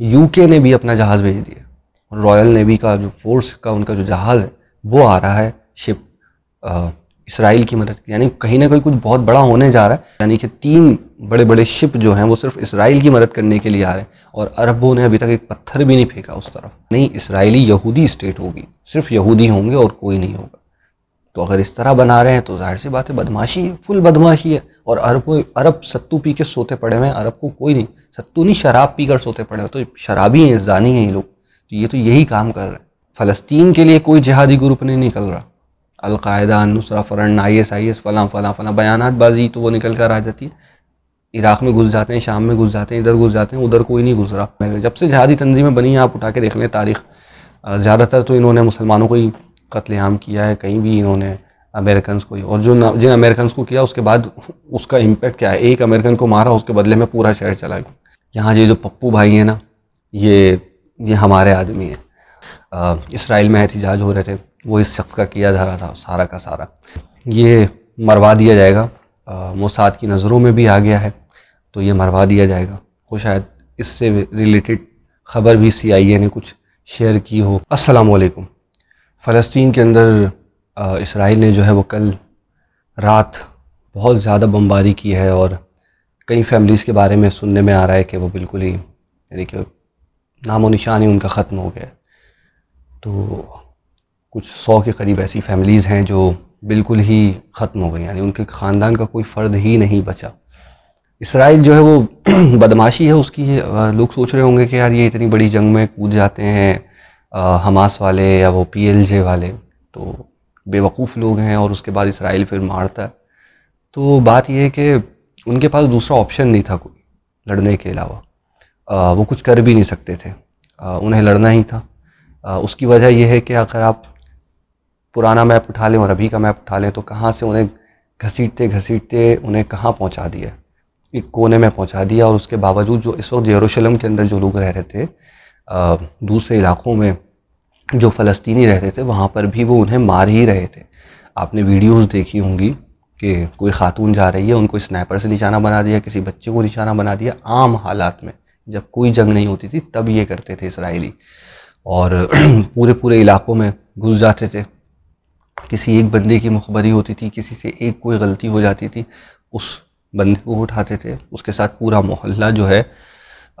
UK ने भी अपना जहाज़ भेज दिया रॉयल नेवी का जो फोर्स का उनका जो जहाज़ है वो आ रहा है शिप इसराइल की मदद यानी कहीं ना कहीं कुछ बहुत बड़ा होने जा रहा है यानी कि तीन बड़े बड़े शिप जो हैं वो सिर्फ इसराइल की मदद करने के लिए आ रहे हैं और अरबों ने अभी तक एक पत्थर भी नहीं फेंका उस तरफ नहीं इसराइली यहूदी स्टेट होगी सिर्फ यहूदी होंगे और कोई नहीं होगा तो अगर इस तरह बना रहे हैं तो जाहिर सी बात है बदमाशी है फुल बदमाशी है और अरब अरब सत्तू पी के सोते पड़े हुए हैं अरब को कोई नहीं नहीं शराब पीकर सोते पड़े हो तो शराबी हैं जानी हैं ये लोग तो ये तो यही काम कर रहे हैं फ़लस्तीन के लिए कोई जहादी ग्रुप नहीं निकल रहा al Qaeda Nusra front I S I S फ़लाँ फ़लाँ फ़लाँ बयान बाजी तो वो निकल कर आ जाती है इराक़ में घुस जाते हैं शाम में घुस जाते हैं इधर घुस जाते हैं उधर कोई नहीं घुस रहा जब से जहादी तनजीमें बनी हैं आप उठा के देख लें तारीख़ ज़्यादातर तो इन्होंने मुसलमानों को ही कत्लेआम किया है कहीं भी इन्होंने अमेरिकन को ही और जो जिन अमेरिकन को किया उसके बाद उसका इम्पेक्ट क्या है एक अमेरिकन को मारा उसके बदले में पूरा शहर चला गया यहाँ जो जो पप्पू भाई हैं ना ये ये हमारे आदमी हैं इसराइल में एहतजाज हो रहे थे वो इस शख्स का किया जा रहा था सारा का सारा ये मरवा दिया जाएगा मोसाद की नज़रों में भी आ गया है तो ये मरवा दिया जाएगा वो शायद इससे रिलेटेड ख़बर भी ए ने कुछ शेयर की हो वालेकुम फ़लस्तीन के अंदर इसराइल ने जो है वो कल रात बहुत ज़्यादा बमबारी की है और कई फैमिलीज़ के बारे में सुनने में आ रहा है कि वो बिल्कुल ही यानी कि नामो निशान ही उनका ख़त्म हो गया तो कुछ सौ के करीब ऐसी फैमिलीज़ हैं जो बिल्कुल ही ख़त्म हो गई यानी उनके ख़ानदान का कोई फ़र्द ही नहीं बचा इसराइल जो है वो बदमाशी है उसकी लोग सोच रहे होंगे कि यार ये इतनी बड़ी जंग में कूद जाते हैं हमास वाले या वो पीएलजे वाले तो बेवकूफ़ लोग हैं और उसके बाद इसराइल फिर मारता है तो बात यह है कि उनके पास दूसरा ऑप्शन नहीं था कोई लड़ने के अलावा वो कुछ कर भी नहीं सकते थे आ, उन्हें लड़ना ही था आ, उसकी वजह यह है कि अगर आप पुराना मैप उठा लें और अभी का मैप उठा लें तो कहाँ से उन्हें घसीटते घसीटते उन्हें कहाँ पहुँचा दिया एक कोने में पहुँचा दिया और उसके बावजूद जो इस वक्त जेरूशलम के अंदर जो लोग रह रहे थे आ, दूसरे इलाकों में जो फ़लस्तीनी रहते थे वहाँ पर भी वो उन्हें मार ही रहे थे आपने वीडियोस देखी होंगी कि कोई खातून जा रही है उनको स्नाइपर से निशाना बना दिया किसी बच्चे को निशाना बना दिया आम हालात में जब कोई जंग नहीं होती थी तब ये करते थे इसराइली और पूरे पूरे इलाकों में घुस जाते थे किसी एक बंदे की मुखबरी होती थी किसी से एक कोई गलती हो जाती थी उस बंदे को उठाते थे उसके साथ पूरा मोहल्ला जो है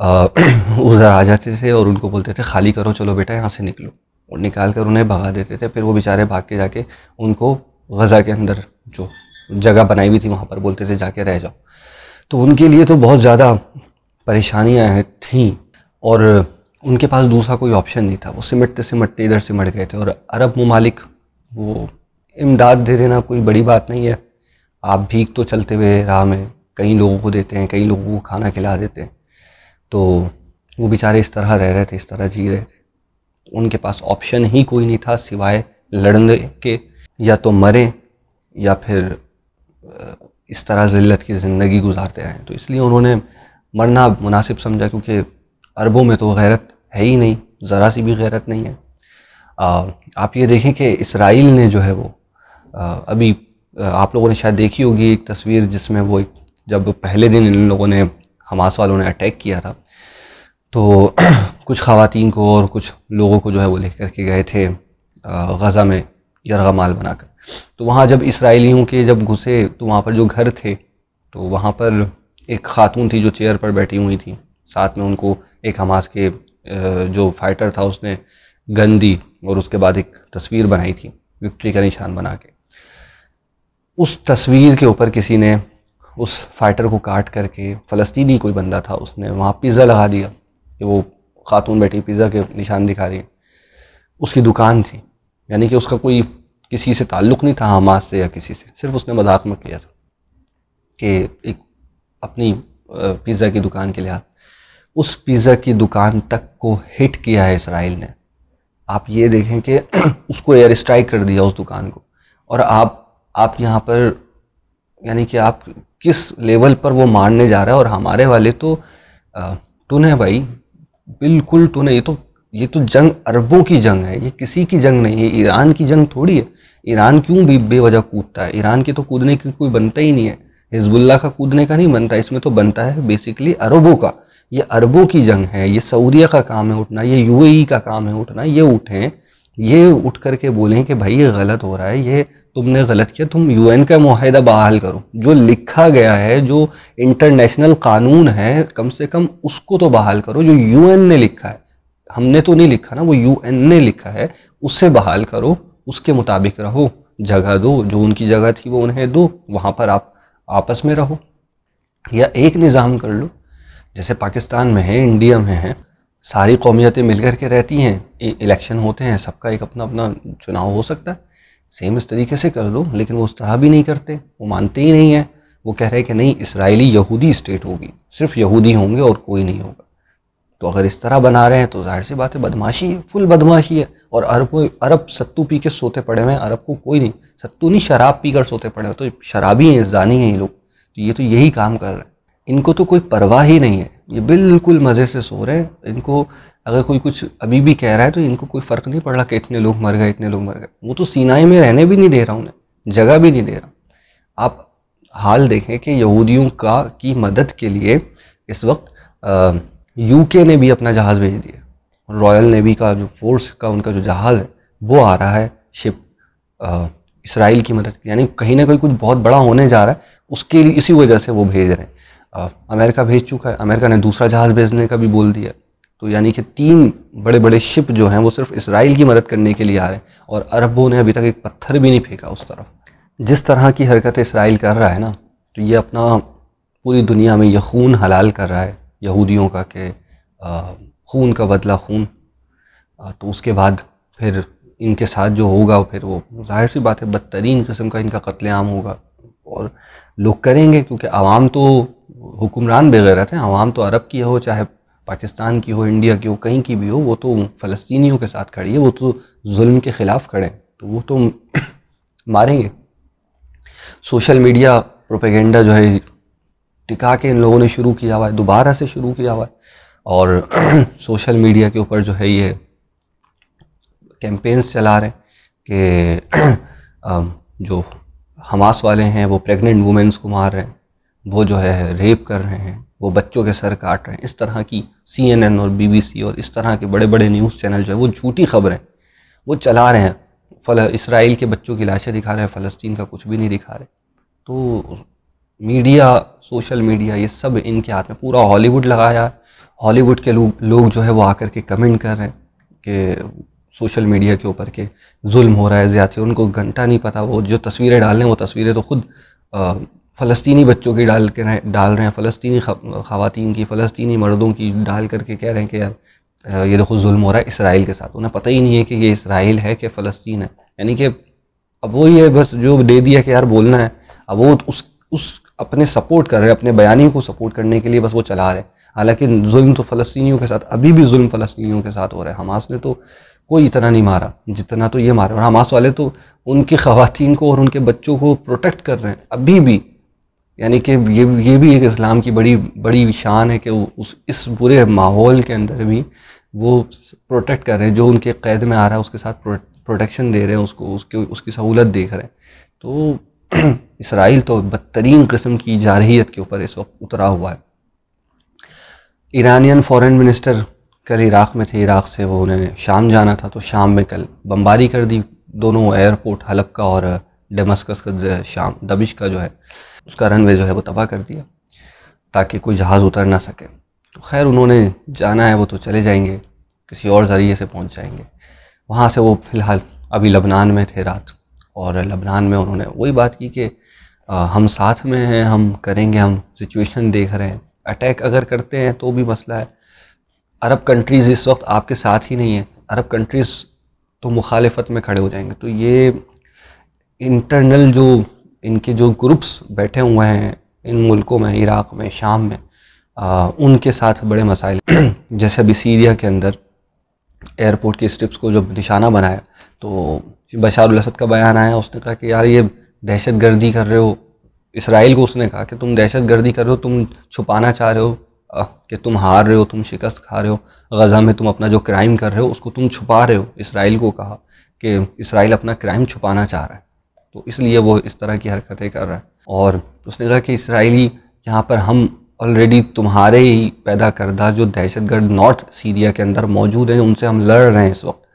उधर आ जाते थे और उनको बोलते थे खाली करो चलो बेटा यहाँ से निकलो और निकाल कर उन्हें भगा देते थे फिर वो बेचारे भाग के जाके उनको गज़ा के अंदर जो जगह बनाई हुई थी वहाँ पर बोलते थे जाके रह जाओ तो उनके लिए तो बहुत ज़्यादा परेशानियाँ हैं थीं और उनके पास दूसरा कोई ऑप्शन नहीं था वो सिमटते सिमटते इधर सिमट गए थे और अरब ममालिक वो इमदाद दे देना कोई बड़ी बात नहीं है आप भीख तो चलते हुए राह में कई लोगों को देते हैं कई लोगों को खाना खिला देते हैं तो वो बेचारे इस तरह रह रहे थे इस तरह जी रहे थे उनके पास ऑप्शन ही कोई नहीं था सिवाय लड़ने के या तो मरें या फिर इस तरह ज़िल्लत की ज़िंदगी गुजारते रहें तो इसलिए उन्होंने मरना मुनासिब समझा क्योंकि अरबों में तो गैरत है ही नहीं ज़रा सी भी गैरत नहीं है आप ये देखें कि इसराइल ने जो है वो अभी आप लोगों ने शायद देखी होगी एक तस्वीर जिसमें वो जब पहले दिन इन लोगों ने हमास वालों ने अटैक किया था तो कुछ खातन को और कुछ लोगों को जो है वो लेकर के गए थे गज़ा में यरगमाल बनाकर तो वहाँ जब इसराइलियों के जब घुसे तो वहाँ पर जो घर थे तो वहाँ पर एक खातून थी जो चेयर पर बैठी हुई थी साथ में उनको एक हमास के जो फाइटर था उसने गन दी और उसके बाद एक तस्वीर बनाई थी विक्ट्री का निशान बना के उस तस्वीर के ऊपर किसी ने उस फाइटर को काट करके फ़लस्तीनी कोई बंदा था उसने वहाँ पिज़्ज़ा लगा दिया कि वो खातून बैठी पिज़्ज़ा के निशान दिखा रही उसकी दुकान थी यानी कि उसका कोई किसी से ताल्लुक़ नहीं था हमास से या किसी से सिर्फ उसने मजाक में किया था कि एक अपनी पिज़्ज़ा की दुकान के लिहाज उस पिज़्ज़ा की दुकान तक को हिट किया है इसराइल ने आप ये देखें कि उसको एयर स्ट्राइक कर दिया उस दुकान को और आप आप यहाँ पर यानी कि आप किस लेवल पर वो मारने जा रहा है और हमारे वाले तो है भाई बिल्कुल है ये तो ये तो जंग अरबों की जंग है ये किसी की जंग नहीं है ईरान की जंग थोड़ी है ईरान क्यों भी बेवजह कूदता है ईरान के तो कूदने की कोई बनता ही नहीं है हिजबुल्ला का कूदने का नहीं बनता इसमें तो बनता है बेसिकली अरबों का ये अरबों की जंग है ये सऊदिया का काम है उठना ये यू का काम है उठना ये उठें ये उठ करके बोलें कि भाई ये गलत हो रहा है ये तुमने गलत किया तुम यूएन का माहिदा बहाल करो जो लिखा गया है जो इंटरनेशनल कानून है कम से कम उसको तो बहाल करो जो यूएन ने लिखा है हमने तो नहीं लिखा ना वो यूएन ने लिखा है उससे बहाल करो उसके मुताबिक रहो जगह दो जो उनकी जगह थी वो उन्हें दो वहाँ पर आप आपस में रहो या एक निज़ाम कर लो जैसे पाकिस्तान में है इंडिया में है सारी कौमियतें मिल कर के रहती हैं इलेक्शन होते हैं सबका एक अपना अपना चुनाव हो सकता है सेम इस तरीके से कर लो लेकिन वो उस तरह भी नहीं करते वो मानते ही नहीं हैं वो कह रहे हैं कि नहीं इसराइली यहूदी स्टेट होगी सिर्फ यहूदी होंगे और कोई नहीं होगा तो अगर इस तरह बना रहे हैं तो जाहिर सी बात है बदमाशी है फुल बदमाशी है और अरब अरब सत्तू पी के सोते पड़े हुए हैं अरब को कोई नहीं सत्तू नहीं शराब पी कर सोते पड़े हुए तो शराबी हैं जानी हैं ये लोग तो ये तो यही काम कर रहे हैं इनको तो कोई परवाह ही नहीं है ये बिल्कुल मज़े से सो रहे हैं इनको अगर कोई कुछ अभी भी कह रहा है तो इनको कोई फ़र्क नहीं पड़ रहा कि इतने लोग मर गए इतने लोग मर गए वो तो सीनाई में रहने भी नहीं दे रहा उन्हें जगह भी नहीं दे रहा आप हाल देखें कि यहूदियों का की मदद के लिए इस वक्त यूके ने भी अपना जहाज़ भेज दिया रॉयल नेवी का जो फोर्स का उनका जो जहाज़ है वो आ रहा है शिप इसराइल की मदद यानी कहीं ना कहीं कुछ बहुत बड़ा होने जा रहा है उसके लिए इसी वजह से वो भेज रहे हैं अमेरिका भेज चुका है अमेरिका ने दूसरा जहाज़ भेजने का भी बोल दिया तो यानी कि तीन बड़े बड़े शिप जो हैं वो सिर्फ इसराइल की मदद करने के लिए आ रहे हैं और अरबों ने अभी तक एक पत्थर भी नहीं फेंका उस तरफ जिस तरह की हरकत इसराइल कर रहा है ना तो ये अपना पूरी दुनिया में यह खून हलाल कर रहा है यहूदियों का कि खून का बदला खून तो उसके बाद फिर इनके साथ जो होगा फिर वो जाहिर सी बात है बदतरीन किस्म का इनका कत्लेआम होगा और लोग करेंगे क्योंकि आवाम तो हुक्मरान बेगैरत हैं आवाम तो अरब की हो चाहे पाकिस्तान की हो इंडिया की हो कहीं की भी हो वो तो फ़लस्तीनियों के साथ खड़ी है वो तो जुल्म के ख़िलाफ़ खड़े हैं तो वो तो मारेंगे सोशल मीडिया प्रोपेगेंडा जो है टिका के इन लोगों ने शुरू किया हुआ है दोबारा से शुरू किया हुआ है और सोशल मीडिया के ऊपर जो है ये कैंपेन्स चला रहे हैं कि जो हमास वाले हैं वो प्रेग्नेंट वुमेंस को मार रहे हैं वो जो है रेप कर रहे हैं वो बच्चों के सर काट रहे हैं इस तरह की सी एन एन और बी बी सी और इस तरह के बड़े बड़े न्यूज़ चैनल जो है वो झूठी खबरें वो चला रहे हैं फल इसराइल के बच्चों की लाशें दिखा रहे हैं फ़लस्तीन का कुछ भी नहीं दिखा रहे तो मीडिया सोशल मीडिया ये सब इनके हाथ में पूरा हॉलीवुड लगाया है हॉलीवुड के लोग लोग जो है वो आकर के कमेंट कर रहे हैं कि सोशल मीडिया के ऊपर के जुल्म हो रहा है ज़्यादा उनको घंटा नहीं पता वो जो तस्वीरें डाल रहे हैं वो तस्वीरें तो खुद फ़लस्तनी बच्चों की डाल के डाल रहे हैं फ़लस्तनी खातन की फ़लस्तनी मर्दों की डाल करके कह रहे हैं कि यार ये देखो जुल्म हो रहा है इसराइल के साथ उन्हें पता ही नहीं है कि ये इसराइल है कि फ़लस्तीन है यानी कि अब वो ये बस जो दे दिया कि यार बोलना है अब वो उस उस अपने सपोर्ट कर रहे हैं अपने बयानी को सपोर्ट करने के लिए बस वो चला रहे हैं हालांकि जुल्म तो फ़लस्तियों के साथ अभी भी जुल्म फ़लस्तियों के साथ हो रहा है हमास ने तो कोई इतना नहीं मारा जितना तो ये मारा और हमास वाले तो उनकी ख़वातीन को और उनके बच्चों को प्रोटेक्ट कर रहे हैं अभी भी यानी कि ये ये भी एक इस्लाम की बड़ी बड़ी शान है कि उस इस बुरे माहौल के अंदर भी वो प्रोटेक्ट कर रहे हैं जो उनके कैद में आ रहा है उसके साथ प्रोटेक्शन दे रहे हैं उसको उसके उसकी सहूलत देख रहे हैं तो इसराइल तो बदतरीन कस्म की जारहीत के ऊपर इस वक्त उतरा हुआ है ईरानियन फॉरेन मिनिस्टर कल इराक़ में थे इराक़ से वो उन्होंने शाम जाना था तो शाम में कल बमबारी कर दी दोनों एयरपोर्ट हलब का और डेमस्कस का शाम दबिश का जो है उसका रनवे जो है वो तबाह कर दिया ताकि कोई जहाज़ उतर ना सके तो खैर उन्होंने जाना है वो तो चले जाएंगे किसी और ज़रिए से पहुंच जाएंगे वहाँ से वो फ़िलहाल अभी लबनान में थे रात और लबनान में उन्होंने वही बात की कि हम साथ में हैं हम करेंगे हम सिचुएशन देख रहे हैं अटैक अगर करते हैं तो भी मसला है अरब कंट्रीज़ इस वक्त आपके साथ ही नहीं है अरब कंट्रीज़ तो मुखालफत में खड़े हो जाएंगे तो ये इंटरनल जो इनके जो ग्रुप्स बैठे हुए हैं इन मुल्कों में इराक़ में शाम में आ, उनके साथ बड़े मसाइल जैसे अभी सीरिया के अंदर एयरपोर्ट की स्ट्रिप्स को जब निशाना बनाया तो बशारुल असद का बयान आया उसने कहा कि यार ये दहशत गर्दी कर रहे हो इसराइल को उसने कहा कि तुम दहशत गर्दी कर रहे हो तुम छुपाना चाह रहे हो कि तुम हार रहे हो तुम शिकस्त खा रहे हो गज़ा में तुम अपना जो क्राइम कर रहे हो उसको तुम छुपा रहे हो इसराइल को कहा कि इसराइल अपना क्राइम छुपाना चाह रहा है तो इसलिए वो इस तरह की हरकतें कर रहा है और उसने कहा कि इसराइली यहाँ पर हम ऑलरेडी तुम्हारे ही पैदा करदा जो दहशत गर्द नॉर्थ सीरिया के अंदर मौजूद हैं उनसे हम लड़ रहे हैं इस वक्त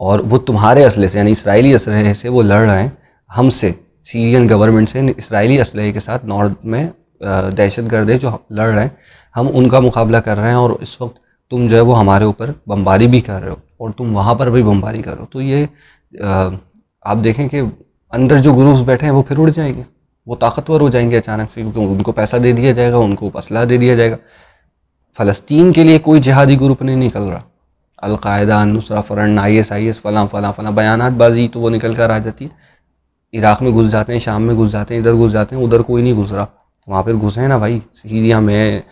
और वो तुम्हारे असले से यानी इसराइली असलहे से वो लड़ रहे हैं हमसे सीरियन गवर्नमेंट से इसराइली असलहे के साथ नॉर्थ में दहशत गर्द जो लड़ रहे हैं हम उनका मुकाबला कर रहे हैं और इस वक्त तुम जो है वो हमारे ऊपर बमबारी भी कर रहे हो और तुम वहाँ पर भी बमबारी करो तो ये आप देखें कि अंदर जो ग्रुप्स बैठे हैं वो फिर उड़ जाएंगे वो ताकतवर हो जाएंगे अचानक से क्योंकि उनको पैसा दे दिया जाएगा उनको असलाह दे दिया जाएगा फ़लस्तीन के लिए कोई जिहादी ग्रुप नहीं निकल रहा al Qaeda Nusra front I S I S फ़लाँ फ़लाँ फ़लाँ बयान बाजी तो वो निकल कर आ जाती है इराक़ में घुस जाते हैं शाम में घुस जाते हैं इधर घुस जाते हैं उधर कोई नहीं घुस रहा वहाँ पर घुसे हैं ना भाई सीरिया में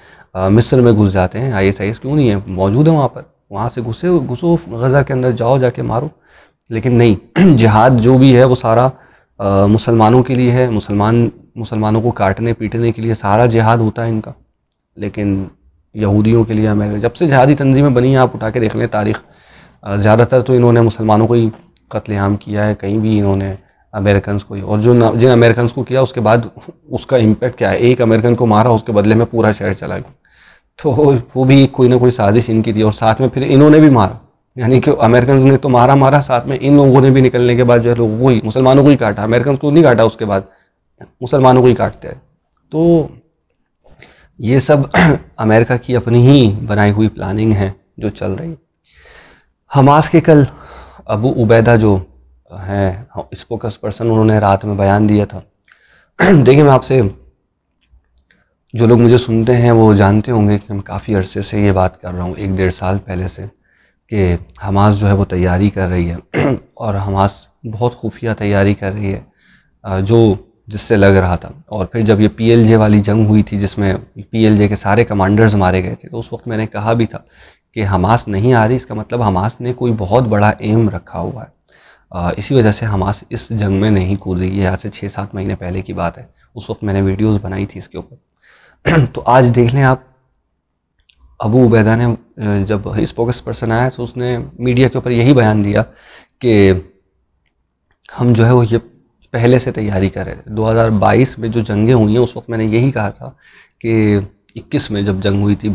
मिस्र में घुस जाते हैं आई एस आई एस क्यों नहीं है मौजूद है वहाँ पर वहाँ से घुसे घुसो गज़ा के अंदर जाओ जाके मारो लेकिन नहीं जहाद जो भी है वो सारा मुसलमानों के लिए है मुसलमान मुसलमानों को काटने पीटने के लिए सारा जिहाद होता है इनका लेकिन यहूदियों के लिए हमें जब से जहादी तनजीमें बनी हैं आप उठा के देख लें तारीख़ ज़्यादातर तो इन्होंने मुसलमानों को ही कत्लेआम किया है कहीं भी इन्होंने अमेरिकन को ही और जो जिन अमेरिकन को किया उसके बाद उसका इम्पेक्ट क्या है एक अमेरिकन को मारा उसके बदले में पूरा शहर चला गया तो वो भी कोई ना कोई साजिश इनकी थी और साथ में फिर इन्होंने भी मारा यानी कि अमेरिकन ने तो मारा मारा साथ में इन लोगों ने भी निकलने के बाद जो है लोग वही मुसलमानों को ही काटा अमेरिकन को नहीं काटा उसके बाद मुसलमानों को ही काटते हैं तो ये सब अमेरिका की अपनी ही बनाई हुई प्लानिंग है जो चल रही हमास के कल अबू उबैदा जो हैं स्पोकस पर्सन उन्होंने रात में बयान दिया था देखिए मैं आपसे जो लोग मुझे सुनते हैं वो जानते होंगे कि मैं काफ़ी अरसे से ये बात कर रहा हूँ एक डेढ़ साल पहले से कि हमास जो है वो तैयारी कर रही है और हमास बहुत खुफिया तैयारी कर रही है जो जिससे लग रहा था और फिर जब ये पीएलजे वाली जंग हुई थी जिसमें पीएलजे के सारे कमांडर्स मारे गए थे तो उस वक्त मैंने कहा भी था कि हमास नहीं आ रही इसका मतलब हमास ने कोई बहुत बड़ा एम रखा हुआ है इसी वजह से हमास इस जंग में नहीं कूद रही है आज से छः सात महीने पहले की बात है उस वक्त मैंने वीडियोज़ बनाई थी इसके ऊपर तो आज देख लें आप अबू उबैदा ने जब स्पोकस पर्सन आया तो उसने मीडिया के ऊपर यही बयान दिया कि हम जो है वो ये पहले से तैयारी कर रहे थे 2022 में जो जंगें हुई हैं उस वक्त मैंने यही कहा था कि 21 में जब जंग हुई थी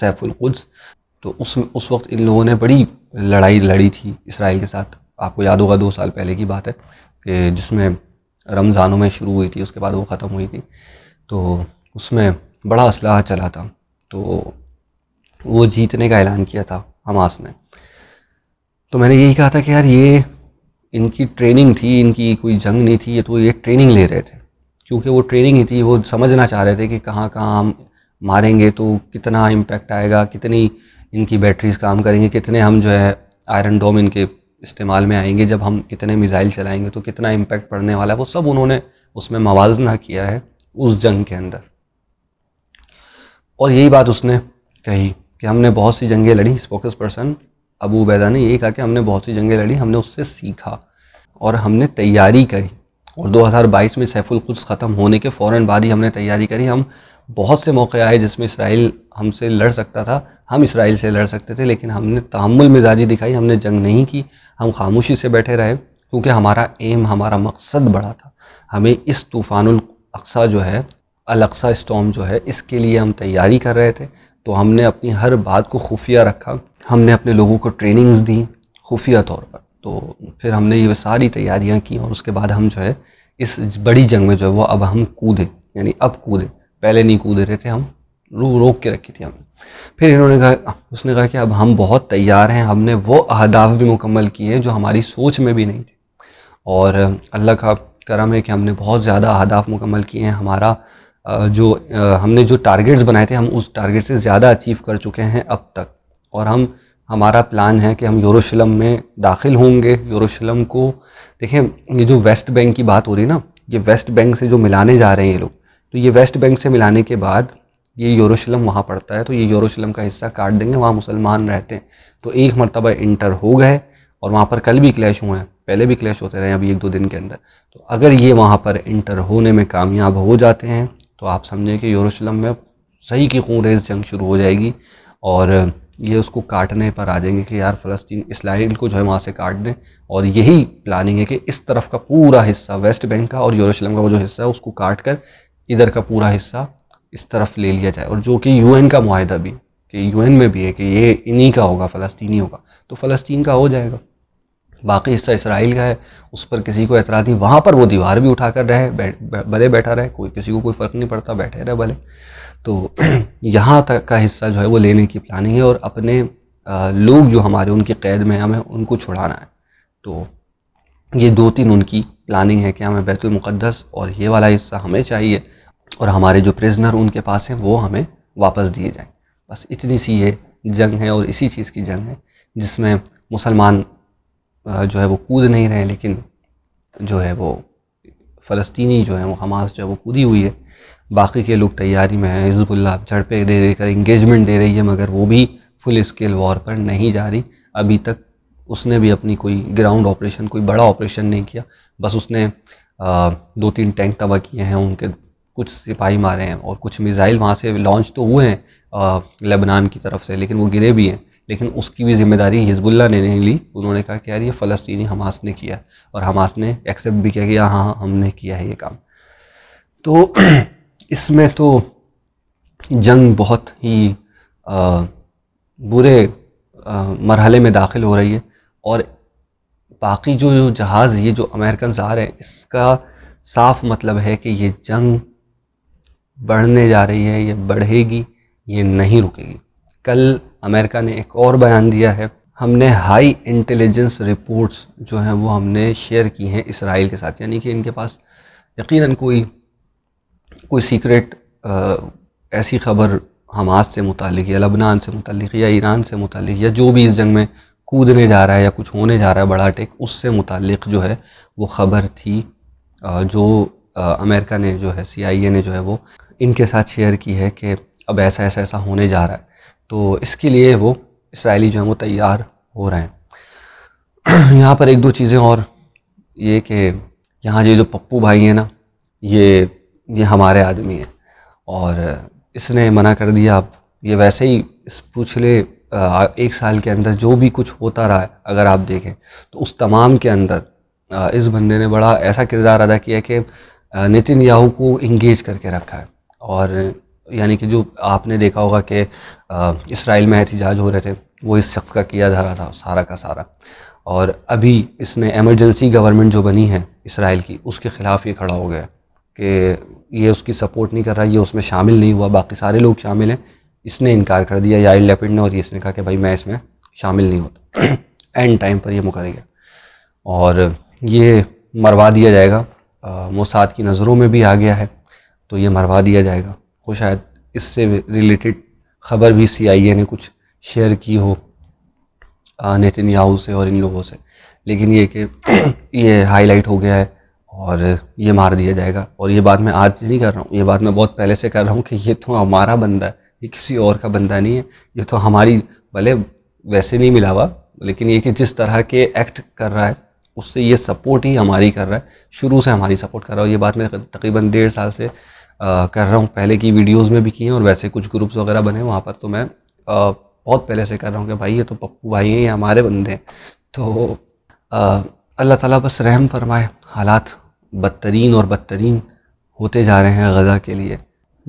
सैफुल कुद्स तो उस उस वक्त इन लोगों ने बड़ी लड़ाई लड़ी थी इसराइल के साथ आपको याद होगा दो साल पहले की बात है कि जिसमें रमज़ानों में शुरू हुई थी उसके बाद वो ख़त्म हुई थी तो उसमें बड़ा असलाह चला था तो वो जीतने का ऐलान किया था हमास ने तो मैंने यही कहा था कि यार ये इनकी ट्रेनिंग थी इनकी कोई जंग नहीं थी ये तो ये ट्रेनिंग ले रहे थे क्योंकि वो ट्रेनिंग ही थी वो समझना चाह रहे थे कि कहाँ कहाँ हम मारेंगे तो कितना इम्पेक्ट आएगा कितनी इनकी बैटरीज काम करेंगे कितने हम जो है आयरन डोम इनके इस्तेमाल में आएंगे जब हम कितने मिज़ाइल चलाएंगे तो कितना इम्पेक्ट पड़ने वाला है वो सब उन्होंने उसमें मवाजना किया है उस जंग के अंदर और यही बात उसने कही कि हमने बहुत सी जंगें लड़ी स्पोकस पर्सन अबू बैदा ने यही कहा कि हमने बहुत सी जंगें लड़ी हमने उससे सीखा और हमने तैयारी करी और 2022 में सैफुल कुछ ख़त्म होने के फ़ौर बाद ही हमने तैयारी करी हम बहुत से मौके आए जिसमें इसराइल हमसे लड़ सकता था हम इसराइल से लड़ सकते थे लेकिन हमने तहमुल मिजाजी दिखाई हमने जंग नहीं की हम खामोशी से बैठे रहे क्योंकि हमारा एम हमारा मकसद बड़ा था हमें इस तूफ़ान अक्सा जो है अलक्सा स्टॉम जो है इसके लिए हम तैयारी कर रहे थे तो हमने अपनी हर बात को खुफिया रखा हमने अपने लोगों को ट्रेनिंग्स दी खुफिया तौर पर तो फिर हमने ये सारी तैयारियाँ की और उसके बाद हम जो है इस बड़ी जंग में जो है वो अब हम कूदे यानी अब कूदे पहले नहीं कूद रहे थे हम रू रोक के रखी थी हमने फिर इन्होंने कहा उसने कहा कि अब हम बहुत तैयार हैं हमने वो अहदाफ भी मुकम्मल किए हैं जो हमारी सोच में भी नहीं थे और अल्लाह का करम है कि हमने बहुत ज़्यादा अहदाफ मुकम्मल किए हैं हमारा जो हमने जो टारगेट्स बनाए थे हम उस टारगेट से ज़्यादा अचीव कर चुके हैं अब तक और हम हमारा प्लान है कि हम यूरोशलम में दाखिल होंगे यूरोशलम को देखें ये जो वेस्ट बैंक की बात हो रही है ना ये वेस्ट बैंक से जो मिलाने जा रहे हैं ये लोग तो ये वेस्ट बैंक से मिलाने के बाद ये यूरोशलम वहाँ पड़ता है तो ये यूरोशलम का हिस्सा काट देंगे वहाँ मुसलमान रहते हैं तो एक मरतबा इंटर हो गए और वहाँ पर कल भी क्लैश हुए हैं पहले भी क्लैश होते रहे अभी एक दो दिन के अंदर तो अगर ये वहाँ पर इंटर होने में कामयाब हो जाते हैं तो आप समझें कि यूरोशलम में सही की खून रेस जंग शुरू हो जाएगी और ये उसको काटने पर आ जाएंगे कि यार फ़लस्तीन इसराइल को जो है वहाँ से काट दें और यही प्लानिंग है कि इस तरफ का पूरा हिस्सा वेस्ट बैंक का और यूरोशलम का वो जो हिस्सा है उसको काट कर इधर का पूरा हिस्सा इस तरफ ले लिया जाए और जो कि यूएन का माहदा भी कि यूएन में भी है कि ये इन्हीं का होगा फ़लस्तीनी होगा तो फ़लस्तीन का हो जाएगा बाकी हिस्सा इसराइल का है उस पर किसी को एतराज़ नहीं वहाँ पर वो दीवार भी उठा कर रहे बैठ भले बैठा रहे कोई किसी को कोई फ़र्क नहीं पड़ता बैठे रहे भले तो यहाँ तक का हिस्सा जो है वो लेने की प्लानिंग है और अपने लोग जो हमारे उनकी कैद में हमें उनको छुड़ाना है तो ये दो तीन उनकी प्लानिंग है कि हमें बैतुलमक़दस और ये वाला हिस्सा हमें चाहिए और हमारे जो प्रिजनर उनके पास हैं वो हमें वापस दिए जाएँ बस इतनी सी ये जंग है और इसी चीज़ की जंग है जिसमें मुसलमान जो है वो कूद नहीं रहे लेकिन जो है वो फ़लस्तनी जो है वो हमास जो है वो कूदी हुई है बाकी के लोग तैयारी में हैं हिजबुल्ला झड़पे दे देकर इंगेजमेंट दे रही है मगर वो भी फुल स्केल वॉर पर नहीं जा रही अभी तक उसने भी अपनी कोई ग्राउंड ऑपरेशन कोई बड़ा ऑपरेशन नहीं किया बस उसने आ, दो तीन टैंक तबाह किए हैं उनके कुछ सिपाही मारे हैं और कुछ मिज़ाइल वहाँ से लॉन्च तो हुए हैं लेबनान की तरफ से लेकिन वो गिरे भी हैं लेकिन उसकी भी जिम्मेदारी हिजबुल्ला ने नहीं ली उन्होंने कहा कि यार ये फ़लस्तीनी हमास ने किया और हमास ने एक्सेप्ट भी किया कि हाँ हाँ हमने किया है ये काम तो इसमें तो जंग बहुत ही आ, बुरे आ, मरहले में दाखिल हो रही है और बाकी जो जो जहाज़ ये जो अमेरिकन आ रहे हैं इसका साफ मतलब है कि ये जंग बढ़ने जा रही है ये बढ़ेगी ये नहीं रुकेगी कल अमेरिका ने एक और बयान दिया है हमने हाई इंटेलिजेंस रिपोर्ट्स जो हैं वो हमने शेयर की हैं इसराइल के साथ यानी कि इनके पास यकीनन कोई कोई सीक्रेट ऐसी खबर हमास से मुतलिक या लबनान से मुतलिक या ईरान से मुतलिक या जो भी इस जंग में कूदने जा रहा है या कुछ होने जा रहा है बड़ा टेक उससे मुतलिक जो है वो ख़बर थी जो अमेरिका ने जो है सी ने जो है वो इनके साथ शेयर की है कि अब ऐसा ऐसा ऐसा होने जा रहा है तो इसके लिए वो इसराइली जो है वो तैयार हो रहे हैं यहाँ पर एक दो चीज़ें और ये कि यहाँ जो जो पप्पू भाई हैं ना ये ये हमारे आदमी हैं और इसने मना कर दिया आप ये वैसे ही इस पिछले एक साल के अंदर जो भी कुछ होता रहा है अगर आप देखें तो उस तमाम के अंदर इस बंदे ने बड़ा ऐसा किरदार अदा किया कि नितिन याहू को इंगेज करके रखा है और यानी कि जो आपने देखा होगा कि इसराइल में एहतजाज हो रहे थे वो इस शख्स का किया जा रहा था सारा का सारा और अभी इसने एमरजेंसी गवर्नमेंट जो बनी है इसराइल की उसके ख़िलाफ़ ये खड़ा हो गया कि ये उसकी सपोर्ट नहीं कर रहा ये उसमें शामिल नहीं हुआ बाकी सारे लोग शामिल हैं इसने इनकार कर दिया यार लेपिड ने और ये इसने कहा कि भाई मैं इसमें शामिल नहीं होता एंड टाइम पर ये मुकरेगा और ये मरवा दिया जाएगा मोसाद की नज़रों में भी आ गया है तो ये मरवा दिया जाएगा वो शायद इससे रिलेटेड ख़बर भी ए ने कुछ शेयर की हो नितिन याहू से और इन लोगों से लेकिन ये कि ये हाईलाइट हो गया है और ये मार दिया जाएगा और ये बात मैं आज से नहीं कर रहा हूँ ये बात मैं बहुत पहले से कर रहा हूँ कि ये तो हमारा बंदा है ये किसी और का बंदा नहीं है ये तो हमारी भले वैसे नहीं मिला हुआ लेकिन ये कि जिस तरह के एक्ट कर रहा है उससे ये सपोर्ट ही हमारी कर रहा है शुरू से हमारी सपोर्ट कर रहा है ये बात मैं तकरीबन डेढ़ साल से कर रहा हूँ पहले की वीडियोज़ में भी किए और वैसे कुछ ग्रुप्स वगैरह बने वहाँ पर तो मैं आ, बहुत पहले से कर रहा हूँ कि भाई ये तो पप्पू भाई हैं ये हमारे बंदे हैं तो अल्लाह ताला बस रहम फरमाए हालात बदतरीन और बदतरीन होते जा रहे हैं गज़ा के लिए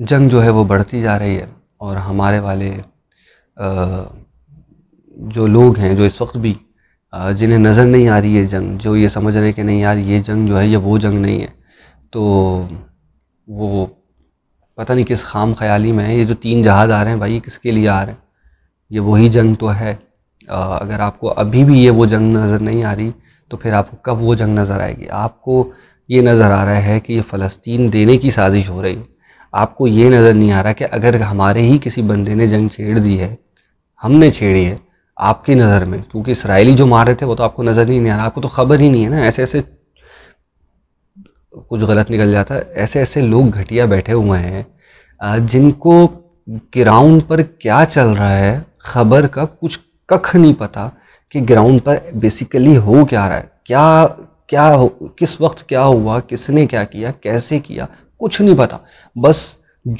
जंग जो है वो बढ़ती जा रही है और हमारे वाले आ, जो लोग हैं जो इस वक्त भी जिन्हें नज़र नहीं आ रही है जंग जो ये समझ रहे हैं कि नहीं यार ये जंग जो है ये वो जंग नहीं है तो वो पता नहीं किस खाम ख्याली में है ये जो तीन जहाज़ आ रहे हैं भाई किसके लिए आ रहे हैं ये वही जंग तो है आ, अगर आपको अभी भी ये वो जंग नज़र नहीं आ रही तो फिर आपको कब वो जंग नज़र आएगी आपको ये नज़र आ रहा है कि ये फ़लस्तीन देने की साजिश हो रही है आपको ये नज़र नहीं आ रहा कि अगर हमारे ही किसी बंदे ने जंग छेड़ दी है हमने छेड़ी है आपकी नज़र में क्योंकि इसराइली जो मार रहे थे वो तो आपको नज़र ही नहीं आ रहा आपको तो खबर ही नहीं है ना ऐसे ऐसे कुछ गलत निकल जाता है ऐसे ऐसे लोग घटिया बैठे हुए हैं जिनको ग्राउंड पर क्या चल रहा है खबर का कुछ कख नहीं पता कि ग्राउंड पर बेसिकली हो क्या रहा है क्या क्या हो किस वक्त क्या हुआ किसने क्या किया कैसे किया कुछ नहीं पता बस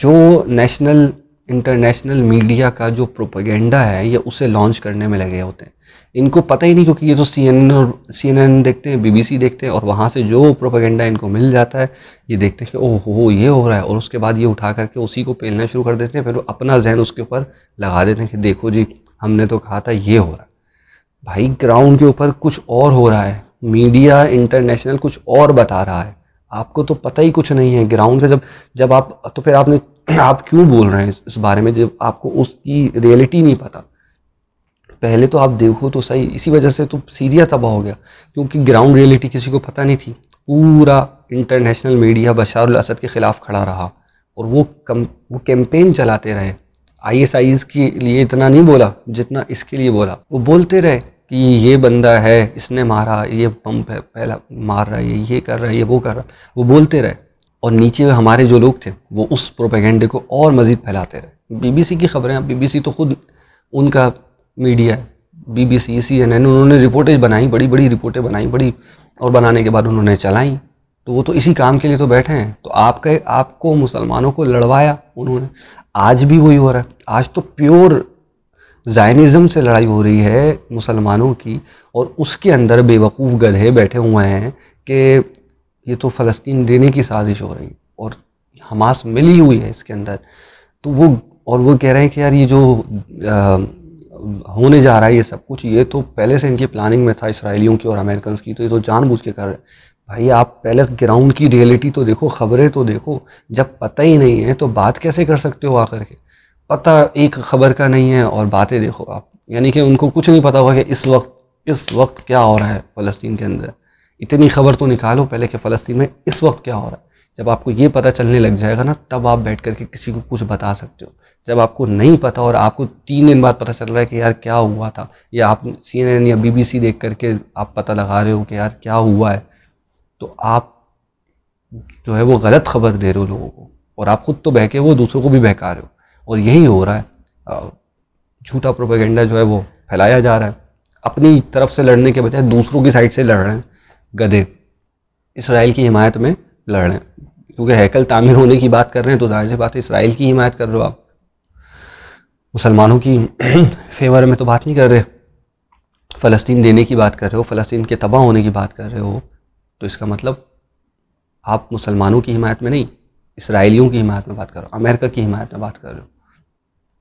जो नेशनल इंटरनेशनल मीडिया का जो प्रोपेगेंडा है ये उसे लॉन्च करने में लगे होते हैं इनको पता ही नहीं क्योंकि ये तो सी एन और सी एन एन देखते हैं बीबीसी देखते हैं और वहाँ से जो प्रोपागेंडा इनको मिल जाता है ये देखते हैं कि ओह हो ये हो रहा है और उसके बाद ये उठा करके उसी को पेलना शुरू कर देते हैं फिर अपना जहन उसके ऊपर लगा देते हैं कि देखो जी हमने तो कहा था ये हो रहा है भाई ग्राउंड के ऊपर कुछ और हो रहा है मीडिया इंटरनेशनल कुछ और बता रहा है आपको तो पता ही कुछ नहीं है ग्राउंड से जब जब आप तो फिर आपने आप क्यों बोल रहे हैं इस बारे में जब आपको उसकी रियलिटी नहीं पता पहले तो आप देखो तो सही इसी वजह से तो सीरिया तबाह हो गया क्योंकि ग्राउंड रियलिटी किसी को पता नहीं थी पूरा इंटरनेशनल मीडिया बशार असद के ख़िलाफ़ खड़ा रहा और वो कम वो कैंपेन चलाते रहे आई एस आई के लिए इतना नहीं बोला जितना इसके लिए बोला वो बोलते रहे कि ये बंदा है इसने मारा ये पंप है पहला मार रहा है ये कर रहा है ये वो कर रहा है वो बोलते रहे और नीचे हमारे जो लोग थे वो उस प्रोपेगेंडे को और मज़ीद फैलाते रहे बीबीसी की खबरें बीबीसी तो खुद उनका मीडिया बीबीसी सीएनएन उन्होंने रिपोर्टें बनाई बड़ी बड़ी रिपोर्टें बनाई बड़ी और बनाने के बाद उन्होंने चलाई तो वो तो इसी काम के लिए तो बैठे हैं तो आपके आपको मुसलमानों को लड़वाया उन्होंने आज भी वही हो रहा है आज तो प्योर जायनिज़म से लड़ाई हो रही है मुसलमानों की और उसके अंदर बेवकूफ़ गधे बैठे हुए हैं कि ये तो फ़लस्तीन देने की साजिश हो रही और हमास मिली हुई है इसके अंदर तो वो और वो कह रहे हैं कि यार ये जो आ, होने जा रहा है ये सब कुछ ये तो पहले से इनकी प्लानिंग में था इसराइलियों की और अमेरिकन की तो ये तो जानबूझ के कर रहे हैं भाई आप पहले ग्राउंड की रियलिटी तो देखो खबरें तो देखो जब पता ही नहीं है तो बात कैसे कर सकते हो आकर के पता एक खबर का नहीं है और बातें देखो आप यानी कि उनको कुछ नहीं पता होगा कि इस वक्त इस वक्त क्या हो रहा है फ़लस्तीन के अंदर इतनी खबर तो निकालो पहले कि फ़लस्तीन में इस वक्त क्या हो रहा है जब आपको ये पता चलने लग जाएगा ना तब आप बैठ करके किसी को कुछ बता सकते हो जब आपको नहीं पता और आपको तीन दिन बाद पता चल रहा है कि यार क्या हुआ था या आप सी एन एन या बी बी सी देख करके आप पता लगा रहे हो कि यार क्या हुआ है तो आप जो है वो गलत खबर दे रहे हो लोगों को और आप खुद तो बहके वो दूसरों को भी बहका रहे हो और यही हो रहा है झूठा प्रोपेगेंडा जो है वो फैलाया जा रहा है अपनी तरफ से लड़ने के बजाय दूसरों की साइड से लड़ रहे हैं गधे इसराइल की हिमायत में लड़ रहे हैं क्योंकि हैकल तामीर होने की बात कर रहे हैं तो जाहिर सी बात है इसराइल की हिमायत कर रहे हो आप मुसलमानों की फेवर में तो बात नहीं कर रहे फ़लस्तीन देने की बात कर रहे हो फ़लस्तीन के तबाह होने की बात कर रहे हो तो इसका मतलब आप मुसलमानों की हिमायत में नहीं इसराइलियों की हिमायत में बात करो अमेरिका की हिमायत में बात कर रहे हो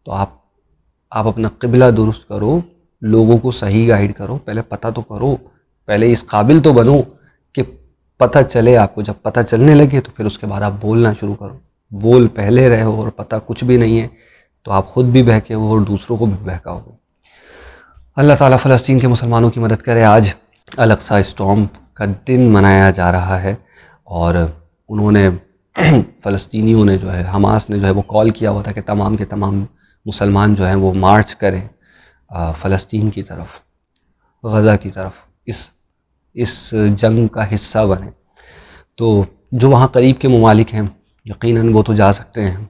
तो आप आप अपना कबिला दुरुस्त करो लोगों को सही गाइड करो पहले पता तो करो पहले इस काबिल तो बनो कि पता चले आपको जब पता चलने लगे तो फिर उसके बाद आप बोलना शुरू करो बोल पहले रहे हो और पता कुछ भी नहीं है तो आप ख़ुद भी बहके हो और दूसरों को भी बहका हो अल्लाह ताला फ़लस्तीन के मुसलमानों की मदद करे आज अलक्सा स्टॉम का दिन मनाया जा रहा है और उन्होंने फ़लस्तीनियों ने जो है हमास ने जो है वो कॉल किया हुआ था कि तमाम के तमाम मुसलमान जो हैं वो मार्च करें फ़लस्तीन की तरफ गज़ा की तरफ इस इस जंग का हिस्सा बने तो जो वहाँ करीब के ममालिक हैं यकीनन वो तो जा सकते हैं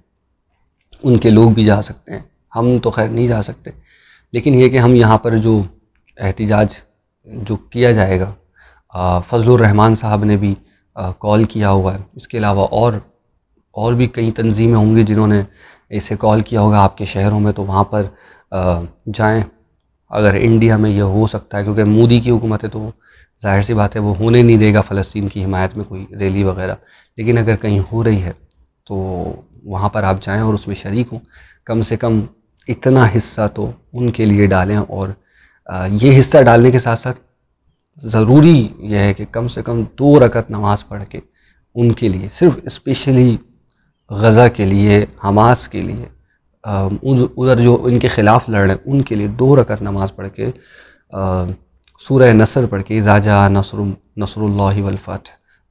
उनके लोग भी जा सकते हैं हम तो खैर नहीं जा सकते लेकिन ये कि हम यहाँ पर जो एहतजाज जो किया जाएगा फजल रहमान साहब ने भी कॉल किया हुआ है इसके अलावा और और भी कई तंजीमें होंगी जिन्होंने इसे कॉल किया होगा आपके शहरों में तो वहाँ पर जाएं अगर इंडिया में यह हो सकता है क्योंकि मोदी की हुकूमत है तो जाहिर सी बात है वो होने नहीं देगा फ़लस्तीन की हिमायत में कोई रैली वगैरह लेकिन अगर कहीं हो रही है तो वहाँ पर आप जाएँ और उसमें शरीक हों कम से कम इतना हिस्सा तो उनके लिए डालें और ये हिस्सा डालने के साथ साथ ज़रूरी यह है कि कम से कम दो रकत नमाज़ पढ़ के उनके लिए सिर्फ स्पेशली गज़ा के लिए हमास के लिए उधर जो इनके ख़िलाफ़ लड़ रहे हैं उनके लिए दो रकत नमाज़ पढ़ के सूर्य नसर पढ़ के इजाजा नसर नसरुल्ला वलफ़त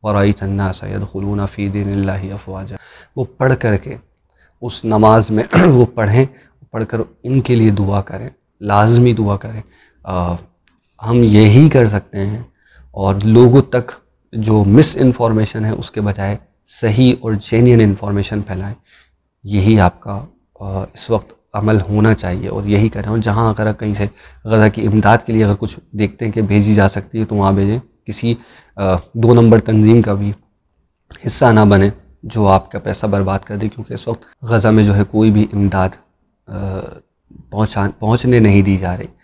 वरा तन्ना सैद फ़ी दिन अफवाजा वो पढ़ कर के उस नमाज में वो पढ़ें पढ़कर इनके लिए दुआ करें लाजमी दुआ करें आ, हम यही कर सकते हैं और लोगों तक जो मिस इन्फॉर्मेशन है उसके बजाय सही और जेन्यन इन्फॉर्मेशन फैलाएं यही आपका आ, इस वक्त अमल होना चाहिए और यही करें और जहाँ अगर कहीं से गज़ा की इमदाद के लिए अगर कुछ देखते हैं कि भेजी जा सकती है तो वहाँ भेजें किसी आ, दो नंबर तंजीम का भी हिस्सा ना बने जो आपका पैसा बर्बाद कर दे क्योंकि इस वक्त गज़ा में जो है कोई भी इमदाद पहुँचा पहुँचने नहीं दी जा रही